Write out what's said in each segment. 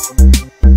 Thank you.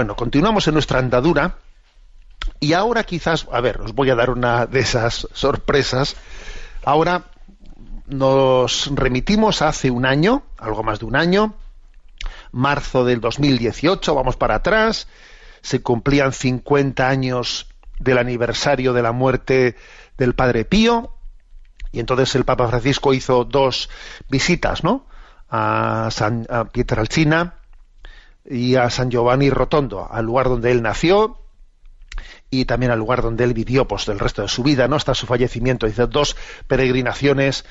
Bueno, continuamos en nuestra andadura y ahora quizás, a ver, os voy a dar una de esas sorpresas. Ahora nos remitimos hace un año, algo más de un año, marzo del 2018, vamos para atrás, se cumplían 50 años del aniversario de la muerte del Padre Pío, y entonces el Papa Francisco hizo dos visitas, ¿no? A, San, a Pietralcina y a San Giovanni Rotondo, al lugar donde él nació y también al lugar donde él vivió pues, el resto de su vida, ¿no? hasta su fallecimiento. Dice dos peregrinaciones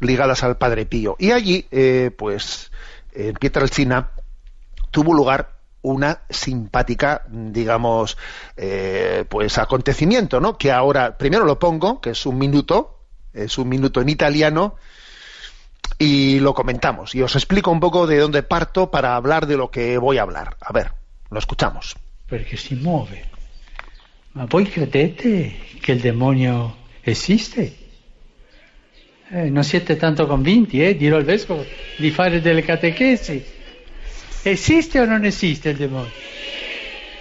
ligadas al Padre Pío. Y allí, eh, pues, eh, en Pietralcina, tuvo lugar una simpática, digamos, eh, pues acontecimiento, ¿no? Que ahora, primero lo pongo, que es un minuto, es un minuto en italiano, y lo comentamos. Y os explico un poco de dónde parto para hablar de lo que voy a hablar. A ver, lo escuchamos. Porque si mueve Ma voi credete que el demonio existe? no eh, non siete tanto convinti, eh? dirò al vescovo, di fare delle catechesi. Esiste o no existe el demonio?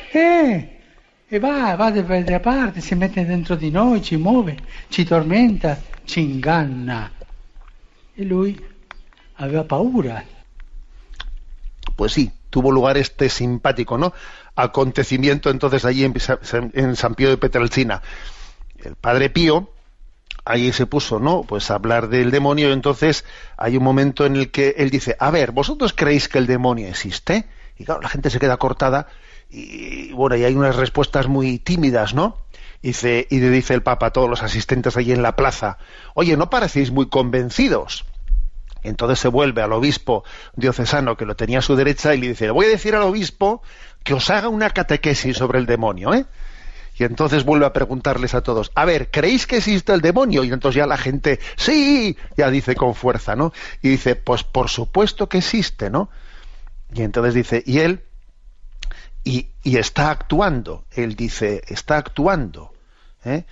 Eh, e va, va da parte, si mette dentro de noi, ci mueve ci tormenta, ci inganna y hoy había paura. Pues sí, tuvo lugar este simpático, ¿no? Acontecimiento entonces allí en, San Pío de Petralcina. El padre Pío, ahí se puso, ¿no? Pues a hablar del demonio, entonces hay un momento en el que él dice, a ver, ¿vosotros creéis que el demonio existe? Y claro, la gente se queda cortada y, bueno, y hay unas respuestas muy tímidas, ¿no? Y, le dice el Papa a todos los asistentes allí en la plaza, oye, no parecéis muy convencidos. Entonces se vuelve al obispo diocesano que lo tenía a su derecha y le dice, voy a decir al obispo que os haga una catequesis sobre el demonio, ¿eh? Y entonces vuelve a preguntarles a todos, a ver, ¿creéis que existe el demonio? Y entonces ya la gente, sí, ya dice con fuerza, ¿no? Y dice, pues por supuesto que existe, ¿no? Y entonces dice, y él, y, y está actuando, él dice, está actuando. ¿eh?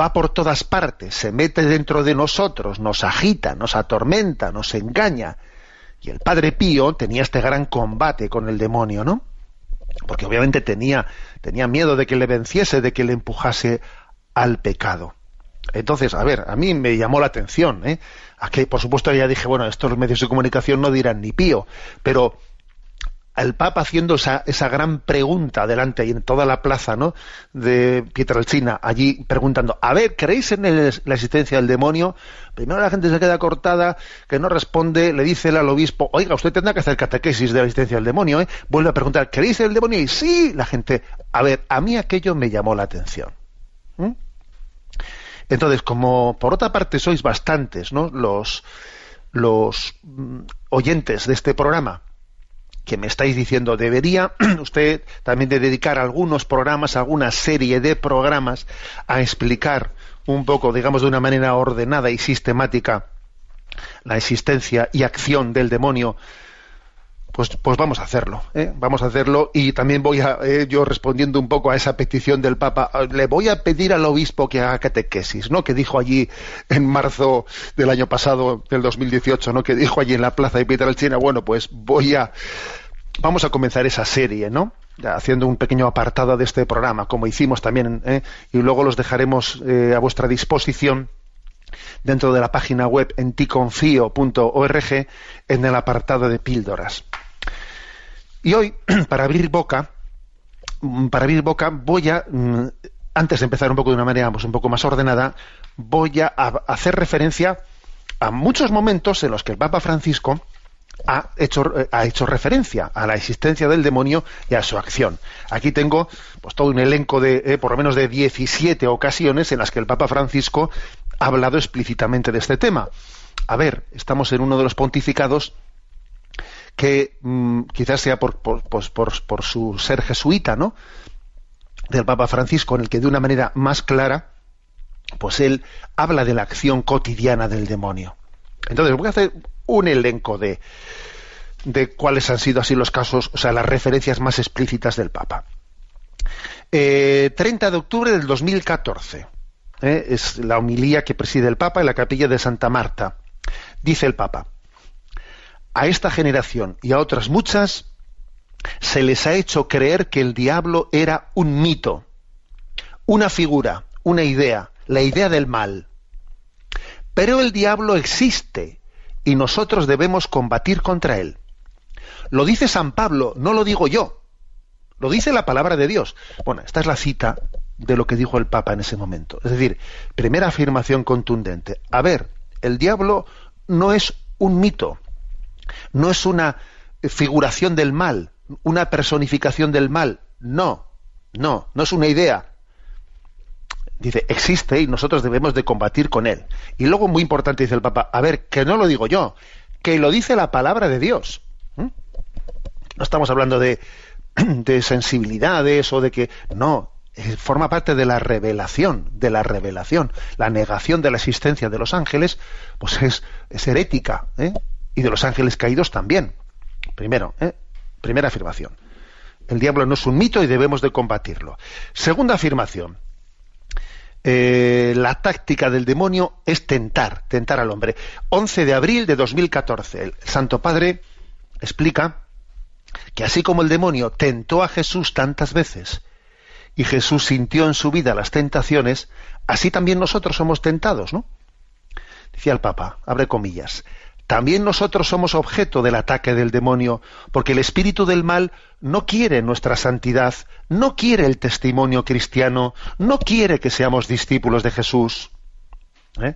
va por todas partes, se mete dentro de nosotros, nos agita, nos atormenta, nos engaña. Y el Padre Pío tenía este gran combate con el demonio, ¿no? Porque obviamente tenía, tenía miedo de que le venciese, de que le empujase al pecado. Entonces, a ver, a mí me llamó la atención, ¿eh? Aquí, por supuesto, ya dije, bueno, estos medios de comunicación no dirán ni pío, pero el Papa haciendo esa, esa gran pregunta delante y en toda la plaza ¿no? de Pietralcina, allí preguntando, a ver, ¿creéis en la existencia del demonio? Primero la gente se queda cortada, que no responde, le dice al obispo, oiga, usted tendrá que hacer catequesis de la existencia del demonio, ¿eh? vuelve a preguntar, ¿creéis en el demonio? Y sí, la gente, a ver, a mí aquello me llamó la atención. Entonces, como por otra parte sois bastantes, ¿no? Los, los mm, oyentes de este programa, que me estáis diciendo, debería usted también de dedicar algunos programas, alguna serie de programas a explicar un poco, digamos, de una manera ordenada y sistemática la existencia y acción del demonio pues, pues, vamos a hacerlo, ¿eh? vamos a hacerlo y también voy a, eh, yo respondiendo un poco a esa petición del Papa, ah, le voy a pedir al obispo que haga catequesis, ¿no? Que dijo allí en marzo del año pasado, del 2018, ¿no? Que dijo allí en la plaza de China bueno, pues voy a, vamos a comenzar esa serie, ¿no? haciendo un pequeño apartado de este programa, como hicimos también, ¿eh? y luego los dejaremos a vuestra disposición dentro de la página web en en el apartado de píldoras. Y hoy, para abrir boca, mm, para abrir boca, voy a, mm, antes de empezar un poco de una manera pues, un poco más ordenada, voy a hacer referencia a muchos momentos en los que el Papa Francisco ha hecho, eh, ha hecho referencia a la existencia del demonio y a su acción. Aquí tengo pues, todo un elenco de, eh, por lo menos de 17 ocasiones en las que el Papa Francisco ha hablado explícitamente de este tema. A ver, estamos en uno de los pontificados que mm, quizás sea pues, por, por, su ser jesuita, ¿no? Del Papa Francisco, en el que de una manera más clara, pues él habla de la acción cotidiana del demonio. Entonces, voy a hacer un elenco de, de cuáles han sido así los casos, o sea, las referencias más explícitas del Papa. 30 eh, de octubre del 2014. ¿eh? es la homilía que preside el Papa en la capilla de Santa Marta. Dice el Papa, a esta generación y a otras muchas se les ha hecho creer que el diablo era un mito, una figura, una idea, la idea del mal. Pero el diablo existe y nosotros debemos combatir contra él. Lo dice San Pablo, no lo digo yo. Lo dice la palabra de Dios. Bueno, esta es la cita de lo que dijo el Papa en ese momento. Es decir, primera afirmación contundente. A ver, el diablo no es un mito, no es una figuración del mal, una personificación del mal. No, no, no es una idea. Dice, existe y nosotros debemos de combatir con él. Y luego, muy importante, dice el Papa, a ver, que no lo digo yo, que lo dice la palabra de Dios. ¿Mm? No estamos hablando de, de sensibilidades o de que... No, eh, forma parte de la revelación, de la revelación. La negación de la existencia de los ángeles, pues es, es herética, ¿eh? y de los ángeles caídos también. Primero, ¿eh? primera afirmación. El diablo no es un mito y debemos de combatirlo. Segunda afirmación. Eh, la táctica del demonio es tentar, tentar al hombre. 11 de abril de 2014, el Santo Padre explica que así como el demonio tentó a Jesús tantas veces y Jesús sintió en su vida las tentaciones, así también nosotros somos tentados, ¿no? Decía el Papa, abre comillas, también nosotros somos objeto del ataque del demonio, porque el espíritu del mal no quiere nuestra santidad, no quiere el testimonio cristiano, no quiere que seamos discípulos de Jesús. ¿Eh?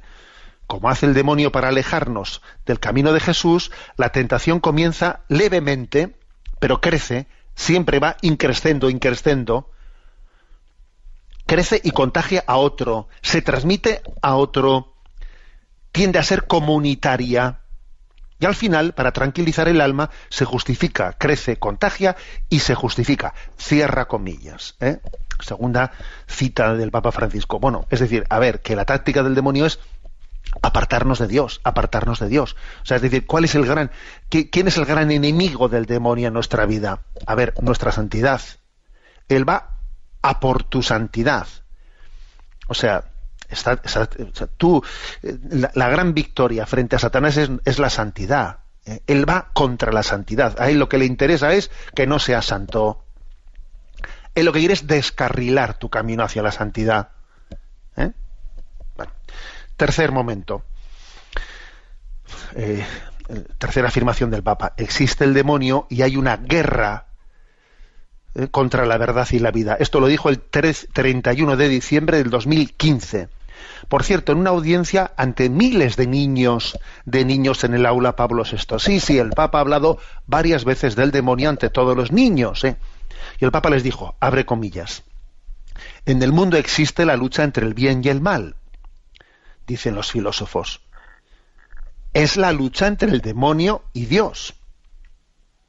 Como hace el demonio para alejarnos del camino de Jesús, la tentación comienza levemente, pero crece, siempre va increscendo, increciendo, crece y contagia a otro, se transmite a otro, tiende a ser comunitaria. Y al final, para tranquilizar el alma, se justifica, crece, contagia y se justifica. Cierra comillas. ¿eh? Segunda cita del Papa Francisco. Bueno, es decir, a ver, que la táctica del demonio es apartarnos de Dios, apartarnos de Dios. O sea, es decir, ¿cuál es el gran, quién es el gran enemigo del demonio en nuestra vida? A ver, nuestra santidad. Él va a por tu santidad. O sea, tú, eh, la, gran victoria frente a Satanás es, la santidad. Eh, él va contra la santidad. A él lo que le interesa es que no sea santo. Él lo que quiere es descarrilar tu camino hacia la santidad. ¿eh? Tercer momento. tercera afirmación del Papa. Existe el demonio y hay una guerra contra la verdad y la vida. Esto lo dijo el 31 de diciembre del 2015. Por cierto, en una audiencia ante miles de niños, de niños en el aula Pablo VI. Sí, sí, el Papa ha hablado varias veces del demonio ante todos los niños. ¿eh? Y el Papa les dijo, abre comillas, en el mundo existe la lucha entre el bien y el mal, dicen los filósofos. Es la lucha entre el demonio y Dios.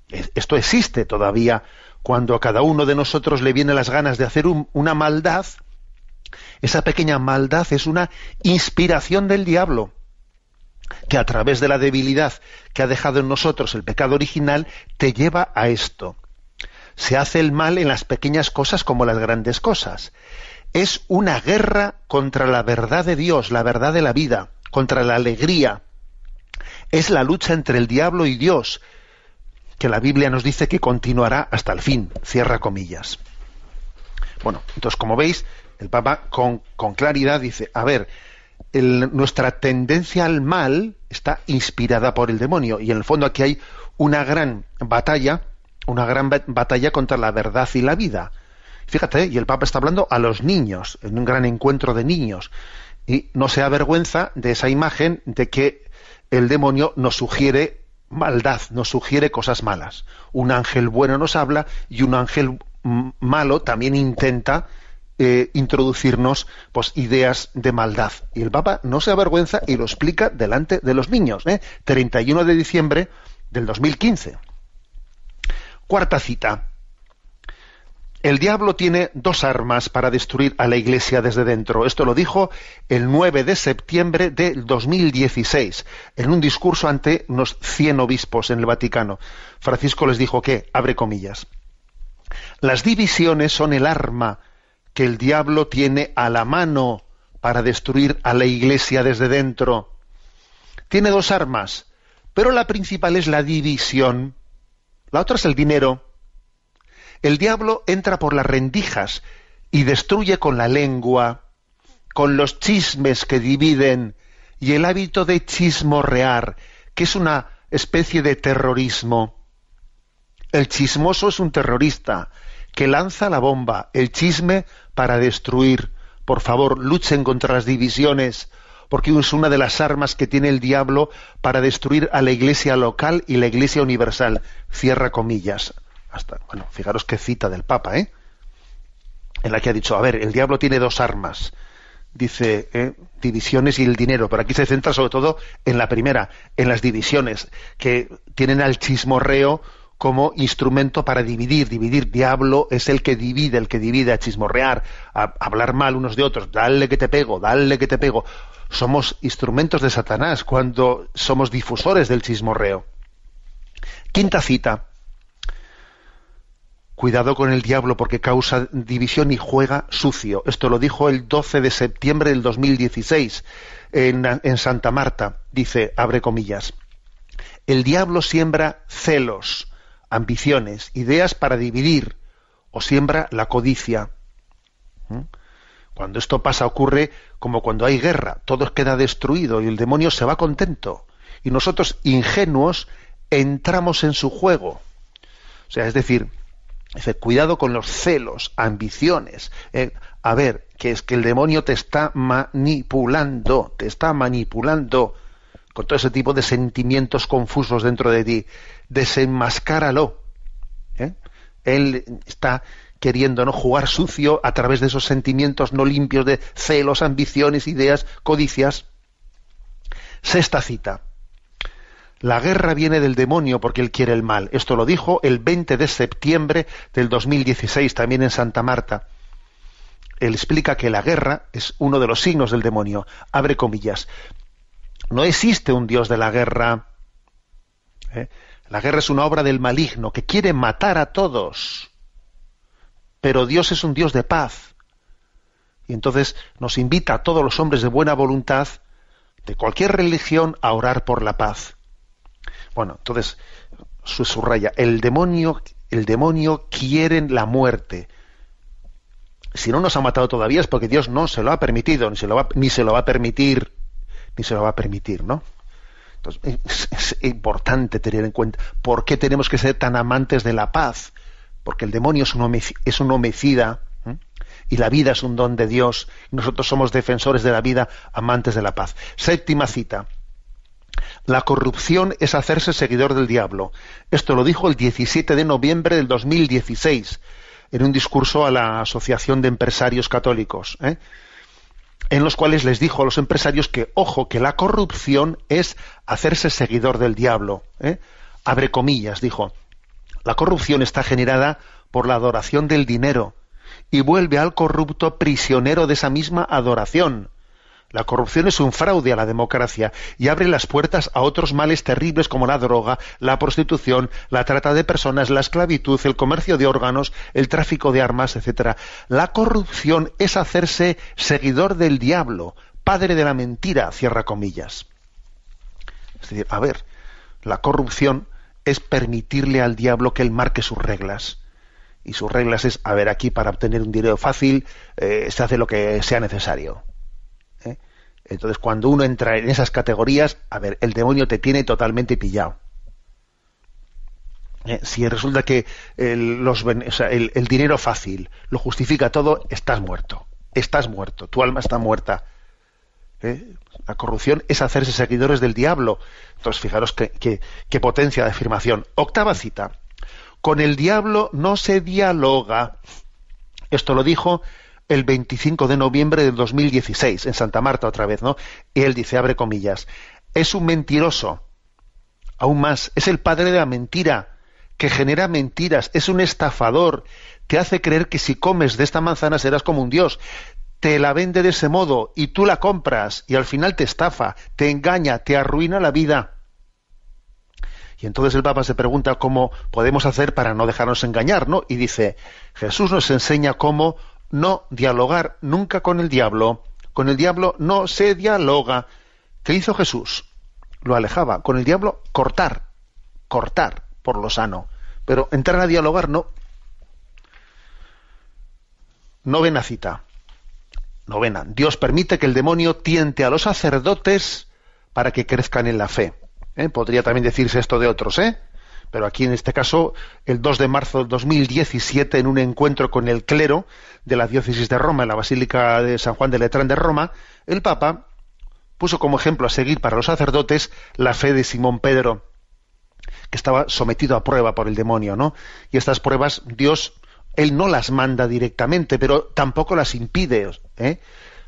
Esto existe todavía cuando a cada uno de nosotros le vienen las ganas de hacer una maldad, esa pequeña maldad es una inspiración del diablo, que a través de la debilidad que ha dejado en nosotros el pecado original, te lleva a esto. Se hace el mal en las pequeñas cosas como las grandes cosas. Es una guerra contra la verdad de Dios, la verdad de la vida, contra la alegría. Es la lucha entre el diablo y Dios, que la Biblia nos dice que continuará hasta el fin. Cierra comillas. Bueno, entonces como veis, el Papa con, claridad dice, a ver, nuestra tendencia al mal está inspirada por el demonio y en el fondo aquí hay una gran batalla, una gran batalla contra la verdad y la vida. Fíjate, y el Papa está hablando a los niños, en un gran encuentro de niños, y no se avergüenza de esa imagen de que el demonio nos sugiere maldad, nos sugiere cosas malas. Un ángel bueno nos habla y un ángel malo también intenta eh, introducirnos pues, ideas de maldad. Y el Papa no se avergüenza y lo explica delante de los niños. 31 ¿eh? de diciembre del 2015. Cuarta cita. El diablo tiene dos armas para destruir a la Iglesia desde dentro. Esto lo dijo el 9 de septiembre del 2016, en un discurso ante unos 100 obispos en el Vaticano. Francisco les dijo que, abre comillas, las divisiones son el arma que el diablo tiene a la mano para destruir a la iglesia desde dentro. Tiene dos armas, pero la principal es la división, la otra es el dinero. El diablo entra por las rendijas y destruye con la lengua, con los chismes que dividen y el hábito de chismorrear, que es una especie de terrorismo. El chismoso es un terrorista, que lanza la bomba, el chisme para destruir. Por favor, luchen contra las divisiones, porque es una de las armas que tiene el diablo para destruir a la iglesia local y la iglesia universal. Cierra comillas. Hasta, bueno, fijaros qué cita del Papa, ¿eh? En la que ha dicho, a ver, el diablo tiene dos armas. Dice, ¿eh? divisiones y el dinero. Pero aquí se centra sobre todo en la primera, en las divisiones, que tienen al chismorreo como instrumento para dividir, dividir. Diablo es el que divide, el que divide, a chismorrear, a hablar mal unos de otros, dale que te pego, dale que te pego. Somos instrumentos de Satanás cuando somos difusores del chismorreo. Quinta cita. Cuidado con el diablo porque causa división y juega sucio. Esto lo dijo el 12 de septiembre del 2016 en, en Santa Marta. Dice, abre comillas, el diablo siembra celos ambiciones, ideas para dividir, o siembra la codicia. ¿Mm? Cuando esto pasa ocurre como cuando hay guerra, todo queda destruido y el demonio se va contento. Y nosotros, ingenuos, entramos en su juego. O sea, es decir, cuidado con los celos, ambiciones. Eh, a ver, que es que el demonio te está manipulando, te está manipulando con todo ese tipo de sentimientos confusos dentro de ti, desenmascáralo. ¿eh? Él está queriendo no jugar sucio a través de esos sentimientos no limpios de celos, ambiciones, ideas, codicias. Sexta cita. La guerra viene del demonio porque él quiere el mal. Esto lo dijo el 20 de septiembre del 2016, también en Santa Marta. Él explica que la guerra es uno de los signos del demonio. Abre comillas. No existe un Dios de la guerra. ¿eh? La guerra es una obra del maligno que quiere matar a todos. Pero Dios es un Dios de paz. Y entonces nos invita a todos los hombres de buena voluntad, de cualquier religión, a orar por la paz. Bueno, entonces su subraya, el demonio, el demonio quiere la muerte. Si no nos ha matado todavía es porque Dios no se lo ha permitido, lo ni se lo va a permitir ni se lo va a permitir, ¿no? Entonces, es, importante tener en cuenta por qué tenemos que ser tan amantes de la paz, porque el demonio es un homicida, y la vida es un don de Dios. Nosotros somos defensores de la vida, amantes de la paz. Séptima cita. La corrupción es hacerse seguidor del diablo. Esto lo dijo el 17 de noviembre del 2016 en un discurso a la Asociación de Empresarios Católicos. ¿eh? en los cuales les dijo a los empresarios que, ojo, que la corrupción es hacerse seguidor del diablo. ¿eh? Abre comillas, dijo, la corrupción está generada por la adoración del dinero y vuelve al corrupto prisionero de esa misma adoración. La corrupción es un fraude a la democracia y abre las puertas a otros males terribles como la droga, la prostitución, la trata de personas, la esclavitud, el comercio de órganos, el tráfico de armas, etcétera, La corrupción es hacerse seguidor del diablo, padre de la mentira, cierra comillas. Es decir, a ver, la corrupción es permitirle al diablo que él marque sus reglas y sus reglas es, a ver, aquí para obtener un dinero fácil eh, se hace lo que sea necesario. Entonces, cuando uno entra en esas categorías, a ver, el demonio te tiene totalmente pillado. Eh, si resulta que el, dinero fácil lo justifica todo, estás muerto. Estás muerto. Tu alma está muerta. Eh, la corrupción es hacerse seguidores del diablo. Entonces, fijaros qué potencia de afirmación. Octava cita. Con el diablo no se dialoga. Esto lo dijo el 25 de noviembre del 2016, en Santa Marta otra vez, ¿no? Y él dice, abre comillas, es un mentiroso, aún más, es el padre de la mentira, que genera mentiras, es un estafador, te hace creer que si comes de esta manzana serás como un dios, te la vende de ese modo y tú la compras y al final te estafa, te engaña, te arruina la vida. Y entonces el Papa se pregunta cómo podemos hacer para no dejarnos engañar, ¿no? Y dice, Jesús nos enseña cómo no dialogar nunca con el diablo. Con el diablo no se dialoga. ¿Qué hizo Jesús? Lo alejaba. Con el diablo cortar, cortar por lo sano. Pero entrar a dialogar no. Novena cita. Novena. Dios permite que el demonio tiente a los sacerdotes para que crezcan en la fe. ¿Eh? Podría también decirse esto de otros, ¿eh? Pero aquí en este caso, el 2 de marzo del 2017, en un encuentro con el clero, de la diócesis de Roma, en la Basílica de San Juan de Letrán de Roma, el Papa puso como ejemplo a seguir para los sacerdotes la fe de Simón Pedro, que estaba sometido a prueba por el demonio, ¿no? Y estas pruebas Dios, Él no las manda directamente, pero tampoco las impide, ¿eh?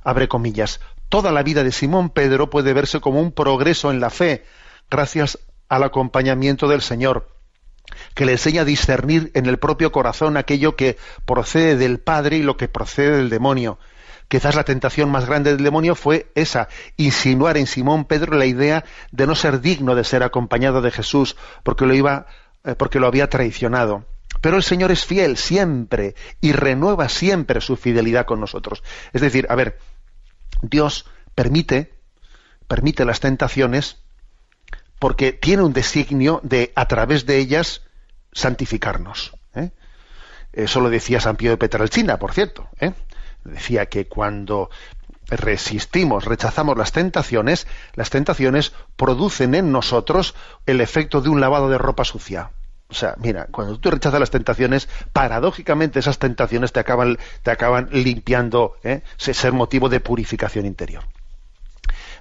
abre comillas. Toda la vida de Simón Pedro puede verse como un progreso en la fe, gracias al acompañamiento del Señor que le enseña a discernir en el propio corazón aquello que procede del Padre y lo que procede del demonio. Quizás la tentación más grande del demonio fue esa, insinuar en Simón Pedro la idea de no ser digno de ser acompañado de Jesús porque lo iba eh, porque lo había traicionado. Pero el Señor es fiel siempre y renueva siempre su fidelidad con nosotros. Es decir, a ver, Dios permite permite las tentaciones porque tiene un designio de, a través de ellas, santificarnos. ¿eh? Eso lo decía San Pío de Petralcina, por cierto. ¿eh? Decía que cuando resistimos, rechazamos las tentaciones, las tentaciones producen en nosotros el efecto de un lavado de ropa sucia. O sea, mira, cuando tú rechazas las tentaciones, paradójicamente esas tentaciones te acaban, te acaban limpiando, ¿eh? ser motivo de purificación interior.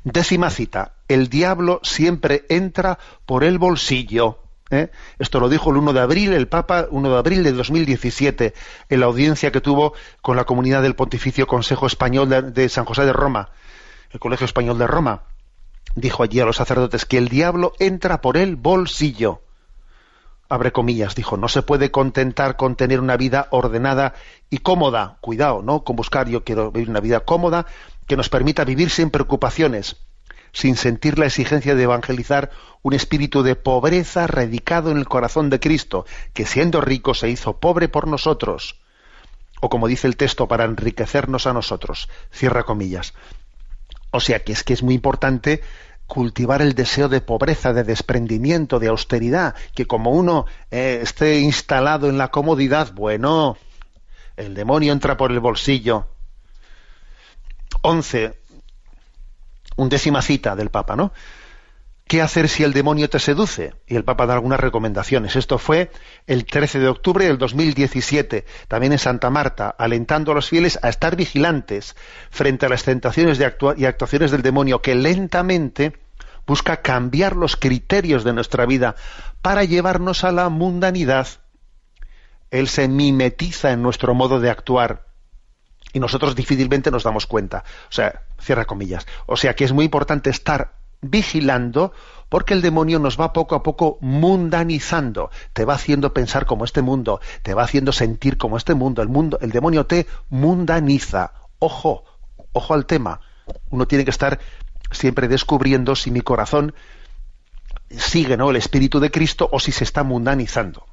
Décima cita. El diablo siempre entra por el bolsillo. ¿eh? Esto lo dijo el 1 de abril, el Papa, 1 de abril de 2017, en la audiencia que tuvo con la comunidad del Pontificio Consejo Español de, de San José de Roma, el Colegio Español de Roma. Dijo allí a los sacerdotes que el diablo entra por el bolsillo abre comillas, dijo, no se puede contentar con tener una vida ordenada y cómoda, cuidado, ¿no? Con buscar, yo quiero vivir una vida cómoda, que nos permita vivir sin preocupaciones, sin sentir la exigencia de evangelizar un espíritu de pobreza radicado en el corazón de Cristo, que siendo rico se hizo pobre por nosotros, o como dice el texto, para enriquecernos a nosotros. Cierra comillas. O sea que es que es muy importante cultivar el deseo de pobreza, de desprendimiento, de austeridad, que como uno eh, esté instalado en la comodidad, bueno, el demonio entra por el bolsillo 11, undécima cita del Papa, ¿no? ¿Qué hacer si el demonio te seduce? Y el Papa da algunas recomendaciones. Esto fue el 13 de octubre del 2017, también en Santa Marta, alentando a los fieles a estar vigilantes frente a las tentaciones y actuaciones del demonio que lentamente busca cambiar los criterios de nuestra vida para llevarnos a la mundanidad. Él se mimetiza en nuestro modo de actuar y nosotros difícilmente nos damos cuenta. O sea, cierra comillas. O sea que es muy importante estar vigilando porque el demonio nos va poco a poco mundanizando, te va haciendo pensar como este mundo, te va haciendo sentir como este mundo, el mundo, el demonio te mundaniza. Ojo, ojo al tema. Uno tiene que estar siempre descubriendo si mi corazón sigue ¿no? el espíritu de Cristo o si se está mundanizando.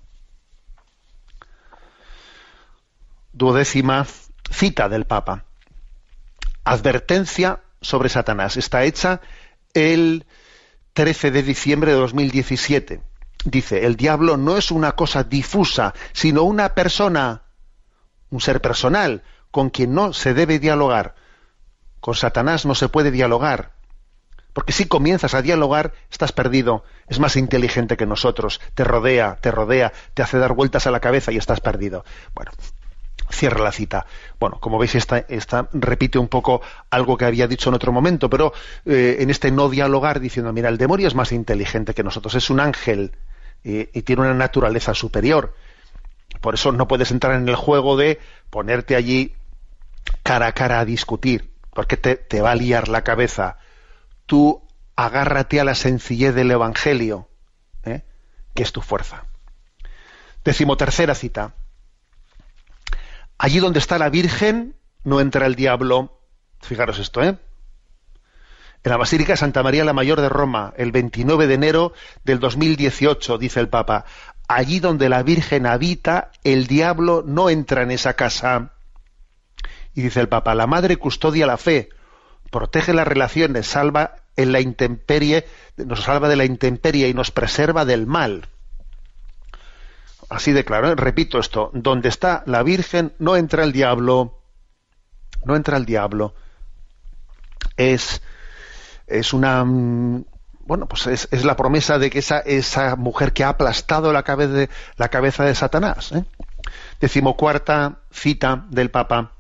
Duodécima Cita del Papa. Advertencia sobre Satanás. Está hecha el 13 de diciembre de 2017. Dice, el diablo no es una cosa difusa, sino una persona, un ser personal, con quien no se debe dialogar. Con Satanás no se puede dialogar. Porque si comienzas a dialogar, estás perdido. Es más inteligente que nosotros. Te rodea, te rodea, te hace dar vueltas a la cabeza y estás perdido. Bueno, cierra la cita. Bueno, como veis, esta, repite un poco algo que había dicho en otro momento, pero eh, en este no dialogar diciendo, mira, el demonio es más inteligente que nosotros, es un ángel eh, y tiene una naturaleza superior. Por eso no puedes entrar en el juego de ponerte allí cara a cara a discutir, porque te, va a liar la cabeza. Tú agárrate a la sencillez del Evangelio, ¿eh? que es tu fuerza. Decimotercera cita Allí donde está la Virgen no entra el diablo. Fijaros esto, ¿eh? En la Basílica Santa María la Mayor de Roma, el 29 de enero del 2018, dice el Papa, allí donde la Virgen habita, el diablo no entra en esa casa. Y dice el Papa, la Madre custodia la fe, protege las relaciones, salva en la intemperie, nos salva de la intemperie y nos preserva del mal. Así de claro, ¿eh? repito esto, donde está la Virgen no entra el diablo, no entra el diablo. Es, es una, mm, bueno, pues es, la promesa de que esa, esa mujer que ha aplastado la, cabeza de, la cabeza de Satanás. ¿eh? Decimocuarta cita del Papa.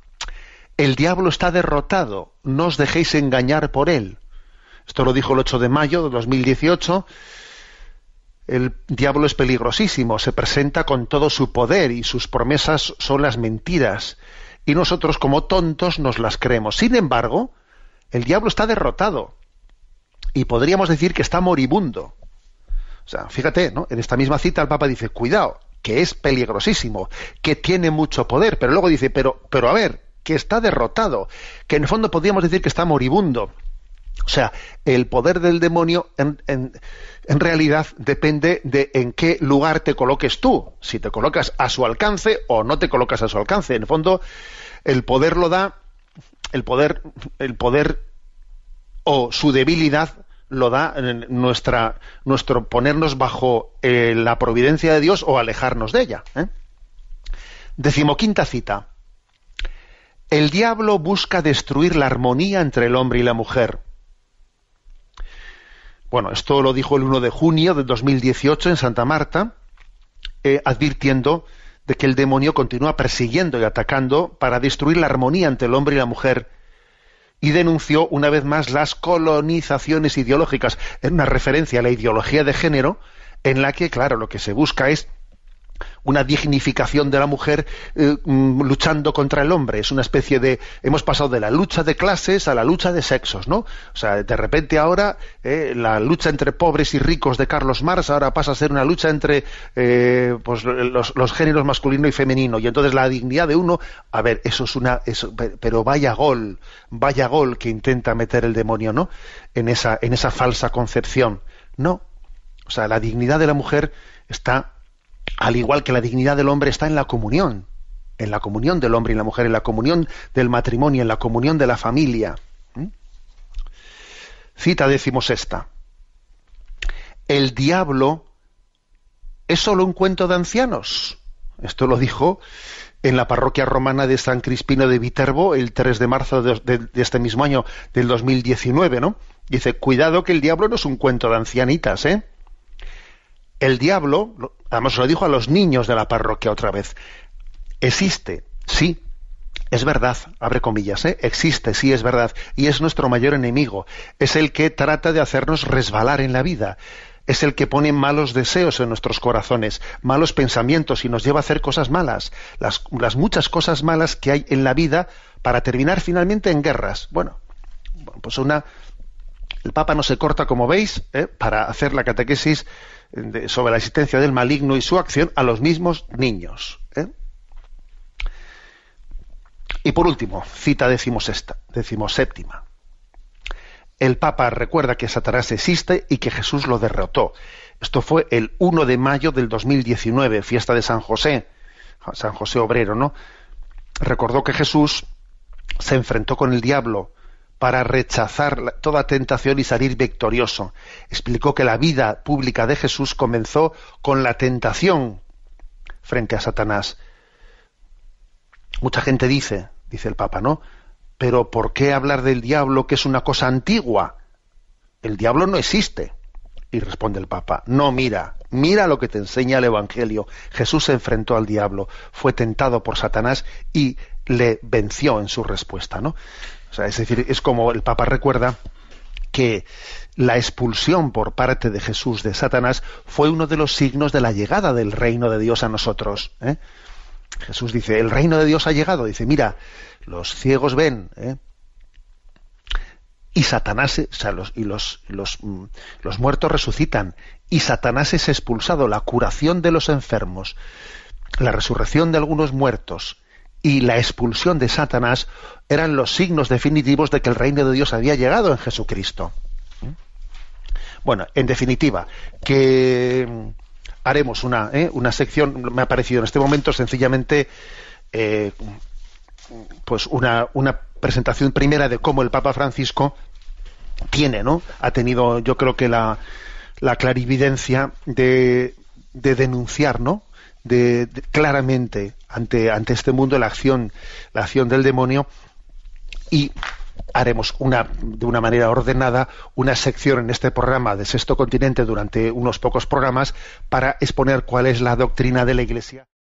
El diablo está derrotado, no os dejéis engañar por él. Esto lo dijo el 8 de mayo de 2018 el diablo es peligrosísimo, se presenta con todo su poder y sus promesas son las mentiras. Y nosotros como tontos nos las creemos. Sin embargo, el diablo está derrotado y podríamos decir que está moribundo. O sea, fíjate, ¿no? En esta misma cita el Papa dice, cuidado, que es peligrosísimo, que tiene mucho poder, pero luego dice, pero, pero a ver, que está derrotado, que en el fondo podríamos decir que está moribundo. O sea, el poder del demonio en, realidad depende de en qué lugar te coloques tú, si te colocas a su alcance o no te colocas a su alcance. En el fondo, el poder lo da, el poder, el poder o su debilidad lo da nuestro ponernos bajo eh, la providencia de Dios o alejarnos de ella. ¿eh? Decimoquinta cita. El diablo busca destruir la armonía entre el hombre y la mujer bueno, esto lo dijo el 1 de junio de 2018 en Santa Marta, eh, advirtiendo de que el demonio continúa persiguiendo y atacando para destruir la armonía entre el hombre y la mujer y denunció una vez más las colonizaciones ideológicas en una referencia a la ideología de género en la que claro lo que se busca es una dignificación de la mujer eh, mm, luchando contra el hombre. Es una especie de hemos pasado de la lucha de clases a la lucha de sexos, ¿no? O sea, de repente ahora eh, la lucha entre pobres y ricos de Carlos Marx ahora pasa a ser una lucha entre eh, pues, los, los, géneros masculino y femenino. Y entonces la dignidad de uno, a ver, eso es una, eso, pero vaya gol, vaya gol que intenta meter el demonio, ¿no? En esa en esa falsa concepción, no. O sea, la dignidad de la mujer está al igual que la dignidad del hombre está en la comunión, en la comunión del hombre y la mujer, en la comunión del matrimonio, en la comunión de la familia. ¿Mm? Cita decimos esta: El diablo es solo un cuento de ancianos. Esto lo dijo en la parroquia romana de San Crispino de Viterbo el 3 de marzo de, de, este mismo año, del 2019, ¿no? Dice, cuidado que el diablo no es un cuento de ancianitas, ¿eh? El diablo, además lo dijo a los niños de la parroquia otra vez, existe, sí, es verdad, abre comillas, ¿eh? existe, sí es verdad, y es nuestro mayor enemigo, es el que trata de hacernos resbalar en la vida, es el que pone malos deseos en nuestros corazones, malos pensamientos y nos lleva a hacer cosas malas, las, muchas cosas malas que hay en la vida para terminar finalmente en guerras. Bueno, pues una... El Papa no se corta, como veis, ¿eh? para hacer la catequesis sobre la existencia del maligno y su acción a los mismos niños. ¿eh? Y por último, cita decimos decimoséptima. El Papa recuerda que Satanás existe y que Jesús lo derrotó. Esto fue el 1 de mayo del 2019, fiesta de San José, San José Obrero, ¿no? Recordó que Jesús se enfrentó con el diablo para rechazar toda tentación y salir victorioso. Explicó que la vida pública de Jesús comenzó con la tentación frente a Satanás. Mucha gente dice, dice el Papa, ¿no? Pero ¿por qué hablar del diablo que es una cosa antigua? El diablo no existe. Y responde el Papa, no mira, mira lo que te enseña el Evangelio. Jesús se enfrentó al diablo, fue tentado por Satanás y le venció en su respuesta, ¿no? es decir, es como el Papa recuerda que la expulsión por parte de Jesús de Satanás fue uno de los signos de la llegada del reino de Dios a nosotros. ¿eh? Jesús dice, el reino de Dios ha llegado. Dice, mira, los ciegos ven. ¿eh? Y Satanás, y los, los, mm, los muertos resucitan. Y Satanás es expulsado. La curación de los enfermos, la resurrección de algunos muertos, y la expulsión de Satanás eran los signos definitivos de que el reino de Dios había llegado en Jesucristo. Bueno, en definitiva, que haremos una, eh, sección, me ha parecido en este momento sencillamente eh, pues una, presentación primera de cómo el Papa Francisco tiene, ¿no? Ha tenido, yo creo que la, clarividencia de, de denunciar, ¿no? de, claramente ante, ante este mundo la acción, la acción del demonio y haremos una, de una manera ordenada una sección en este programa de Sexto Continente durante unos pocos programas para exponer cuál es la doctrina de la Iglesia.